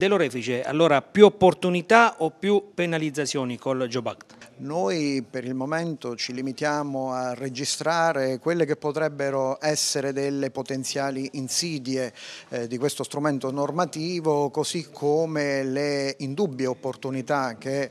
Dell'orefice, allora più opportunità o più penalizzazioni col Job Act? Noi per il momento ci limitiamo a registrare quelle che potrebbero essere delle potenziali insidie eh, di questo strumento normativo, così come le indubbie opportunità che eh,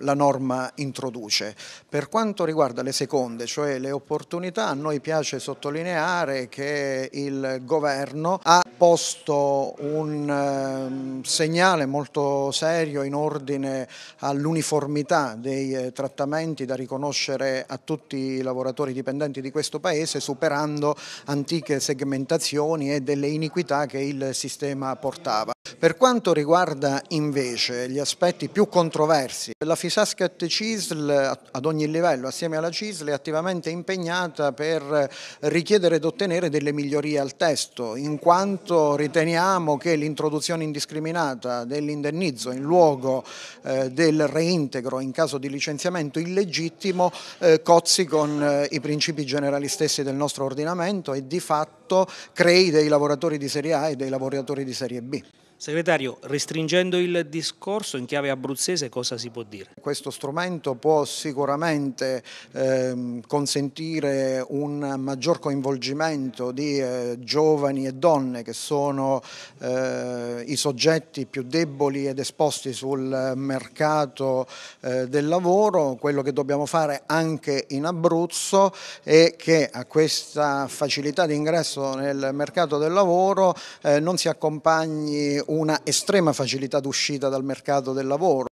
la norma introduce. Per quanto riguarda le seconde, cioè le opportunità, a noi piace sottolineare che il governo ha posto un ehm, segnale molto serio in ordine all'uniformità dei eh, trattamenti da riconoscere a tutti i lavoratori dipendenti di questo Paese superando antiche segmentazioni e delle iniquità che il sistema portava. Per quanto riguarda invece gli aspetti più controversi, la Fisascat CISL ad ogni livello assieme alla CISL è attivamente impegnata per richiedere ed ottenere delle migliorie al testo, in quanto riteniamo che l'introduzione indiscriminata dell'indennizzo in luogo eh, del reintegro in caso di licenziamento illegittimo eh, cozzi con eh, i principi generali stessi del nostro ordinamento e di fatto crei dei lavoratori di serie A e dei lavoratori di serie B. Segretario, restringendo il discorso in chiave abruzzese cosa si può dire? Questo strumento può sicuramente eh, consentire un maggior coinvolgimento di eh, giovani e donne che sono eh, i soggetti più deboli ed esposti sul mercato eh, del lavoro. Quello che dobbiamo fare anche in Abruzzo è che a questa facilità di ingresso nel mercato del lavoro eh, non si accompagni una estrema facilità d'uscita dal mercato del lavoro.